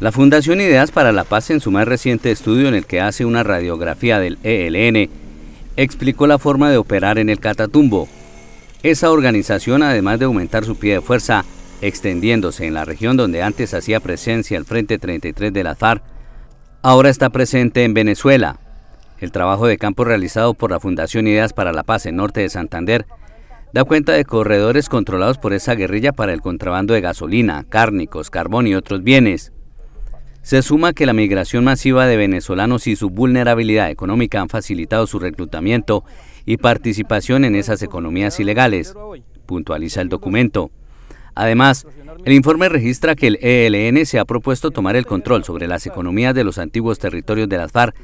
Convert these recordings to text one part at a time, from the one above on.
La Fundación Ideas para la Paz en su más reciente estudio en el que hace una radiografía del ELN explicó la forma de operar en el Catatumbo. Esa organización, además de aumentar su pie de fuerza, extendiéndose en la región donde antes hacía presencia el Frente 33 de la FARC, ahora está presente en Venezuela. El trabajo de campo realizado por la Fundación Ideas para la Paz en Norte de Santander da cuenta de corredores controlados por esa guerrilla para el contrabando de gasolina, cárnicos, carbón y otros bienes. Se suma que la migración masiva de venezolanos y su vulnerabilidad económica han facilitado su reclutamiento y participación en esas economías ilegales, puntualiza el documento. Además, el informe registra que el ELN se ha propuesto tomar el control sobre las economías de los antiguos territorios de las FARC,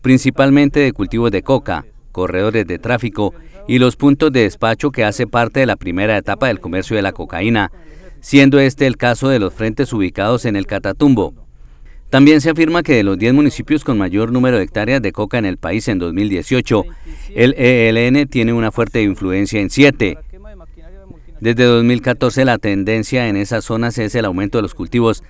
principalmente de cultivos de coca, corredores de tráfico y los puntos de despacho que hace parte de la primera etapa del comercio de la cocaína, siendo este el caso de los frentes ubicados en el Catatumbo. También se afirma que de los 10 municipios con mayor número de hectáreas de coca en el país en 2018, el ELN tiene una fuerte influencia en 7. Desde 2014 la tendencia en esas zonas es el aumento de los cultivos,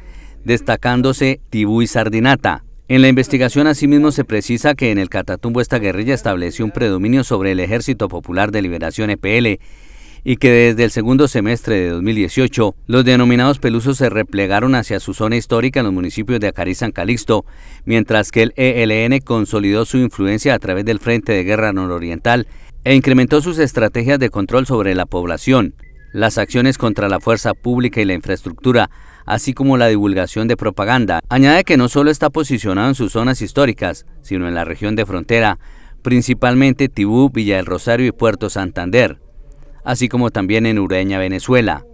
destacándose tibú y sardinata. En la investigación asimismo se precisa que en el Catatumbo esta guerrilla estableció un predominio sobre el Ejército Popular de Liberación EPL y que desde el segundo semestre de 2018 los denominados pelusos se replegaron hacia su zona histórica en los municipios de Acari San Calixto, mientras que el ELN consolidó su influencia a través del Frente de Guerra Nororiental e incrementó sus estrategias de control sobre la población. Las acciones contra la fuerza pública y la infraestructura así como la divulgación de propaganda. Añade que no solo está posicionado en sus zonas históricas, sino en la región de frontera, principalmente Tibú, Villa del Rosario y Puerto Santander, así como también en Ureña, Venezuela.